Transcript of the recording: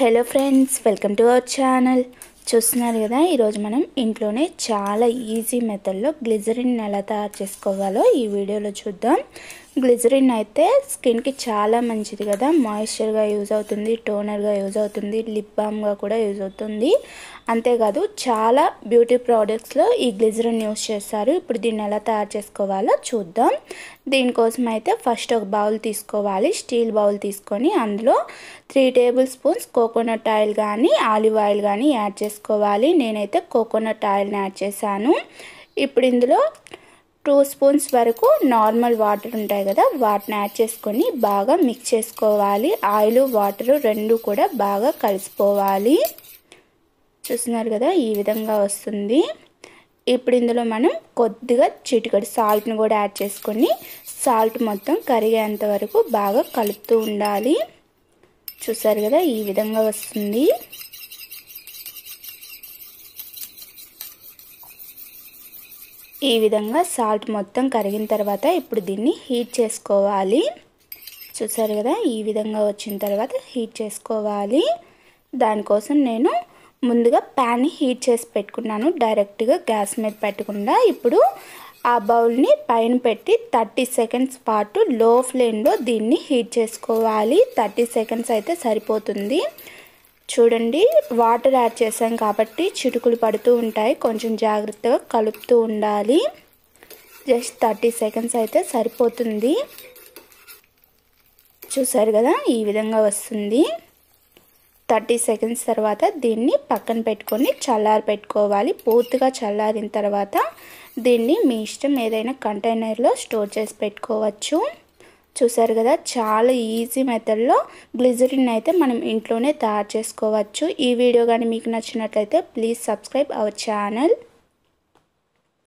hello friends welcome to our channel చూస్తున్నారు కదా ఈరోజు మనం ఇంట్లోనే చాలా ఈజీ మెథడ్లో గ్లిజరిన్ ఎలా తయారు చేసుకోవాలో ఈ వీడియోలో చూద్దాం గ్లిజరిన్ అయితే స్కిన్కి చాలా మంచిది కదా మాయిశ్చర్గా యూజ్ అవుతుంది టోనర్గా యూజ్ అవుతుంది లిప్ బామ్గా కూడా యూజ్ అవుతుంది అంతేకాదు చాలా బ్యూటీ ప్రోడక్ట్స్లో ఈ గ్లిజరిన్ యూజ్ చేస్తారు ఇప్పుడు దీన్ని ఎలా తయారు చేసుకోవాలో చూద్దాం దీనికోసం అయితే ఫస్ట్ ఒక బౌల్ తీసుకోవాలి స్టీల్ బౌల్ తీసుకొని అందులో three tablespoons coconut oil కానీ ఆలివ్ ఆయిల్ కానీ యాడ్ చేసుకోవాలి నేనైతే కోకోనట్ ఆయిల్ని యాడ్ చేశాను ఇప్పుడు ఇందులో టూ స్పూన్స్ వరకు నార్మల్ వాటర్ ఉంటాయి కదా వాటిని యాడ్ చేసుకొని బాగా మిక్స్ చేసుకోవాలి ఆయిల్ వాటర్ రెండు కూడా బాగా కలిసిపోవాలి చూస్తున్నారు కదా ఈ విధంగా వస్తుంది ఇప్పుడు ఇందులో మనం కొద్దిగా చిటికడి సాల్ట్ని కూడా యాడ్ చేసుకొని సాల్ట్ మొత్తం కరిగేంత వరకు బాగా కలుపుతూ ఉండాలి చూసారు కదా ఈ విధంగా వస్తుంది ఈ విధంగా సాల్ట్ మొత్తం కరిగిన తర్వాత ఇప్పుడు దీన్ని హీట్ చేసుకోవాలి చూసారు కదా ఈ విధంగా వచ్చిన తర్వాత హీట్ చేసుకోవాలి దానికోసం నేను ముందుగా ప్యాన్ని హీట్ చేసి పెట్టుకున్నాను డైరెక్ట్గా గ్యాస్ మీద పెట్టకుండా ఇప్పుడు ఆ బౌల్ని పైన పెట్టి థర్టీ సెకండ్స్ పాటు లో ఫ్లేమ్లో దీన్ని హీట్ చేసుకోవాలి థర్టీ సెకండ్స్ అయితే సరిపోతుంది చూడండి వాటర్ యాడ్ చేసాం కాబట్టి చిటుకులు పడుతూ ఉంటాయి కొంచెం జాగ్రత్తగా కలుపుతూ ఉండాలి జస్ట్ థర్టీ సెకండ్స్ అయితే సరిపోతుంది చూసారు కదా ఈ విధంగా వస్తుంది థర్టీ సెకండ్స్ తర్వాత దీన్ని పక్కన పెట్టుకొని చల్లారి పెట్టుకోవాలి పూర్తిగా చల్లారిన తర్వాత దీన్ని మీ ఇష్టం ఏదైనా కంటైనర్లో స్టోర్ చేసి పెట్టుకోవచ్చు చూసారు కదా చాలా ఈజీ మెథడ్లో గ్లిజరిన్ అయితే మనం ఇంట్లోనే తయారు చేసుకోవచ్చు ఈ వీడియో కానీ మీకు నచ్చినట్లయితే ప్లీజ్ సబ్స్క్రైబ్ అవర్ ఛానల్